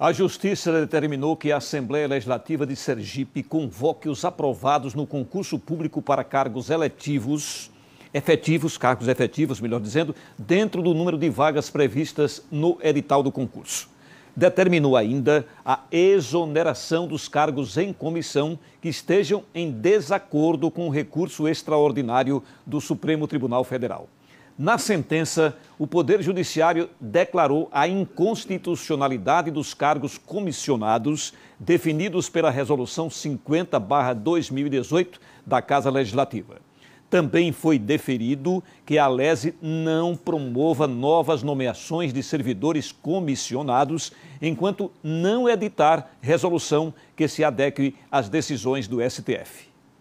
A Justiça determinou que a Assembleia Legislativa de Sergipe convoque os aprovados no concurso público para cargos eletivos, efetivos, cargos efetivos, melhor dizendo, dentro do número de vagas previstas no edital do concurso. Determinou ainda a exoneração dos cargos em comissão que estejam em desacordo com o recurso extraordinário do Supremo Tribunal Federal. Na sentença, o Poder Judiciário declarou a inconstitucionalidade dos cargos comissionados definidos pela Resolução 50-2018 da Casa Legislativa. Também foi deferido que a LESE não promova novas nomeações de servidores comissionados enquanto não editar resolução que se adeque às decisões do STF.